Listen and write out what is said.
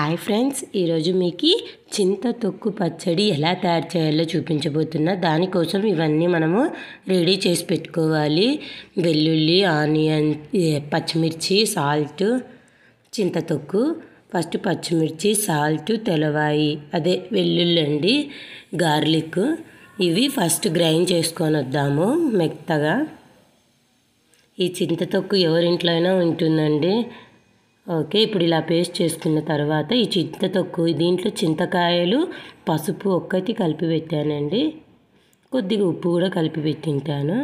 hi friends ఈరోజు మీకు చింత తొక్కు పచ్చడి ఎలా తయారు చేయాలో చూపించబోతున్నా దానికోసం ఇవన్నీ మనము రెడీ చేసి పెట్టుకోవాలి వెల్లుల్లి ఆనియన్ పచ్చిమిర్చి సాల్ట్ చింత తొక్కు ఫస్ట్ పచ్చిమిర్చి సాల్ట్ తెలవాయి అదే వెల్లుల్లి అండి గార్లిక్ ఇవి ఫస్ట్ గ్రైండ్ చేసుకొని వద్దాము మెత్తగా ఈ చింత తొక్కు ఎవరింట్లో అయినా ఉంటుందండి ఓకే ఇప్పుడు ఇలా పేస్ట్ చేసుకున్న తర్వాత ఈ చింత తొక్కు దీంట్లో చింతకాయలు పసుపు ఒక్కటి కలిపి పెట్టానండి కొద్దిగా ఉప్పు కూడా కలిపి పెట్టింటాను